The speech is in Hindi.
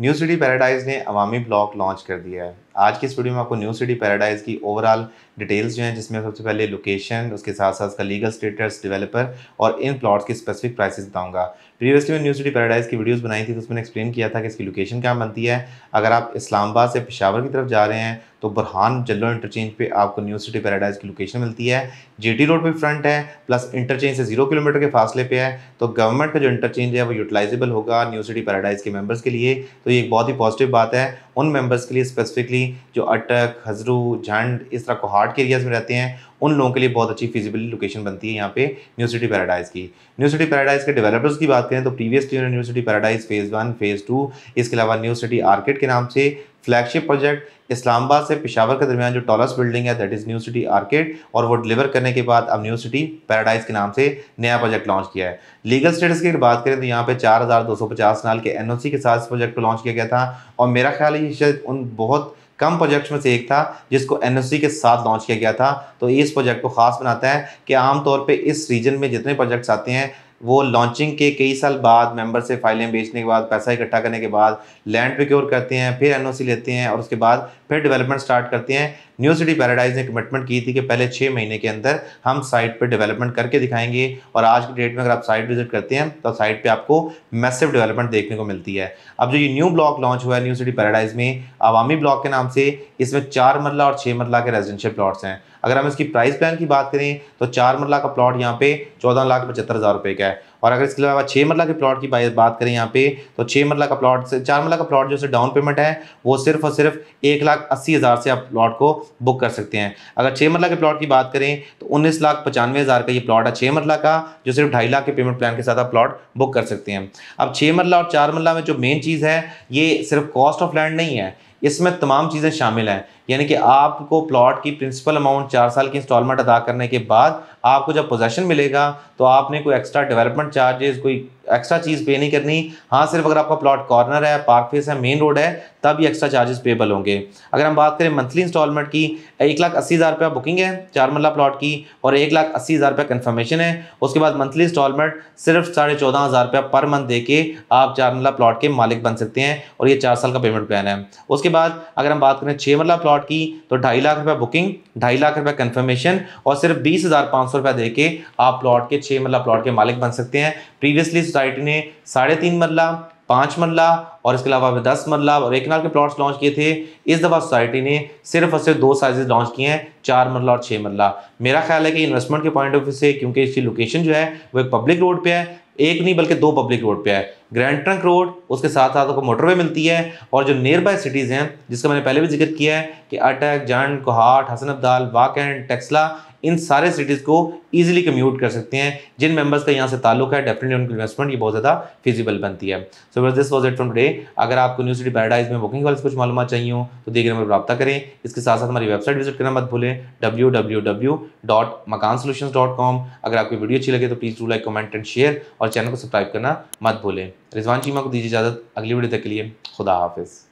न्यूज़ रेडी पैराडाइज ने अवामी ब्लॉग लॉन्च कर दिया है आज की इस वीडियो में आपको न्यू सिटी पैराडाइज की ओवरऑल डिटेल्स जो हैं जिसमें सबसे पहले लोकेशन उसके साथ साथ उसका लीगल स्टेटस डिवेलपर और इन प्लॉट्स की स्पेसिफिक प्राइसेस बताऊंगा प्रीवियसली मैंने न्यू सिटी पैराडाइज की वीडियोस बनाई थी तो उसमें एक्सप्लेन किया था कि इसकी लोकेशन क्या बनती है अगर आप इस्लामाबाद से पिशावर की तरफ जा रहे हैं तो बुरहान जल्लो इंटरचेंज पर आपको न्यू सिटी पैराडाइज की लोकेशन मिलती है जे रोड पर फ्रंट है प्लस इंटरचेंज से जीरो किलोमीटर के फासले पर है तो गवर्नमेंट का जो इंटरचेंज है वो यूटिलाइजेबल होगा न्यू सिटी पैराडाइज के मेबर्स के लिए तो ये एक बहुत ही पॉजिटिव बात है उन मेबर्स के लिए स्पेसिफिकली जो अटक हजरू झंड इस तरह को हार्ट के एरियाज में रहते हैं उन लोगों के लिए बहुत अच्छी फिजिबल लोकेशन बनती है यहाँ पे न्यू सिटी पैराडाइज की न्यू सिटी पैराडाइज के डेवलपर्स की बात करें तो प्रीवियसली उन्होंने new city paradise phase one phase two इसके अलावा न्यू सिटी आर्किड के नाम से फ्लैगशिप प्रोजेक्ट इस्लामाबाद से पिशावर के दरमियान जो टॉलस बिल्डिंग है that is new city orchid और वो डिलीवर करने के बाद अब न्यू सिटी पैराडाइज के नाम से नया प्रोजेक्ट लॉन्च किया है लीगल स्टेटस की बात करें तो यहाँ पे 4250 साल के एनओसी के साथ इस प्रोजेक्ट को लॉन्च किया गया था और मेरा ख्याल है ये शायद उन बहुत कम प्रोजेक्ट्स में से एक था जिसको एन के साथ लॉन्च किया गया था तो इस प्रोजेक्ट को खास बनाता है कि आमतौर पर इस रीजन में जितने प्रोजेक्ट्स आते हैं वो लॉन्चिंग के कई साल बाद मेंबर से फाइलें बेचने के बाद पैसा इकट्ठा करने के बाद लैंड प्रिक्योर करते हैं फिर एनओसी लेते हैं और उसके बाद फिर डेवलपमेंट स्टार्ट करते हैं न्यू सिटी पैराडाइज ने कमिटमेंट की थी कि पहले छः महीने के अंदर हम साइट पर डेवलपमेंट करके दिखाएंगे और आज की डेट में अगर आप साइट विजिट करते हैं तो साइट पर आपको मैसेव डेवलपमेंट देखने को मिलती है अब जो ये न्यू ब्लॉक लॉन्च हुआ है न्यू सिटी पैराडाइज में आवामी ब्लॉक के नाम से इसमें चार मरला और छः मरला के रेजिडेंशियल प्लॉट्स हैं अगर हम इसकी प्राइस प्लान की बात करें तो चार मरला का प्लॉट यहाँ पे चौदह लाख पचहत्तर हज़ार रुपये का है और अगर इसके अलावा छः मरला के प्लॉट की बात करें यहाँ पे तो छः मरला का प्लॉट से चार मरला का प्लॉट जो से डाउन पेमेंट है वो सिर्फ और सिर्फ एक लाख अस्सी हज़ार से आप प्लॉट को बुक कर सकते हैं अगर छः मरला के प्लॉट की बात करें तो उन्नीस लाख पचानवे हज़ार का ये प्लॉट है छः मरला का जो सिर्फ ढाई लाख के पेमेंट प्लान के साथ आप प्लॉट बुक कर सकते हैं अब छः मरला और चार मरला में जो मेन चीज़ है ये सिर्फ कॉस्ट ऑफ लैंड नहीं है इसमें तमाम चीज़ें शामिल हैं यानी कि आपको प्लॉट की प्रिंसिपल अमाउंट चार साल की इंस्टॉलमेंट अदा करने के बाद आपको जब पोजेशन मिलेगा तो आपने कोई एक्स्ट्रा डेवलपमेंट चार्जेस कोई एक्स्ट्रा चीज़ पे नहीं करनी हाँ सिर्फ अगर आपका प्लॉट कॉर्नर है पार्क फेस है मेन रोड है तब ये एक्स्ट्रा चार्जेस पेबल होंगे अगर हम बात करें मंथली इंस्टॉलमेंट की एक लाख अस्सी हज़ार रुपया बुकिंग है चार मल्ला प्लॉट की और एक लाख अस्सी हज़ार रुपया कन्फर्मेशन है उसके बाद मंथली इंस्टॉलमेंट सिर्फ साढ़े चौदह हज़ार रुपया पर मंथ दे के आप चार मल्ला प्लॉट के मालिक बन सकते हैं और ये चार साल का पेमेंट प्लान है उसके बाद अगर हम बात करें छः मल्ला प्लॉट स्लॉट की तो ढाई लाख रुपया बुकिंग ढाई लाख रुपया कंफर्मेशन और सिर्फ बीस हज़ार पाँच सौ रुपया दे के आप प्लॉट के छः मरला प्लॉट के मालिक बन सकते हैं प्रीवियसली सोसाइटी ने साढ़े तीन मरला पाँच मरला और इसके अलावा दस मरला और एक नाल के प्लॉट्स लॉन्च किए थे इस दफ़ा सोसाइटी ने सिर्फ और सिर्फ दो साइजेस लॉन्च किए हैं चार मरला और छः मरला मेरा ख्याल है कि इन्वेस्टमेंट के पॉइंट ऑफ व्यू से क्योंकि इसकी लोकेशन जो है वो एक पब्लिक रोड पे है एक नहीं बल्कि दो पब्लिक रोड पे है ग्रैंड ट्रंक रोड उसके साथ साथ आपको मोटरवे मिलती है और जो नियर बाय सिटीज़ हैं जिसका मैंने पहले भी जिक्र किया है कि अटक जंड कोहाट हसन अब्दाल वाकैंड टेक्सला इन सारे सिटीज़ को ईजिली कम्यूट कर सकते हैं जिन मेंबर्स का यहाँ से ताल्लुक है डेफिनेटली उनकी इन्वेस्टमेंट ये बहुत ज़्यादा फिजिबल बनती है सो बस this was it from day अगर आपको न्यू सिटी पैराडाइज में बुकिंग वाले कुछ मालूम चाहिए हो तो देखिए नंबर रब्ता करें इसके साथ साथ हमारी वेबसाइट विजिट करना मत भूलें W W W dot Makaan solution dot com अगर आपकी वीडियो अच्छी लगे तो please do like comment and share और चैनल को सब्सक्राइब करना मत भूलें रिजवान चीमा को दीजिए इजाज़त अगली वीडियो तक के लिए खुदा हाफिज़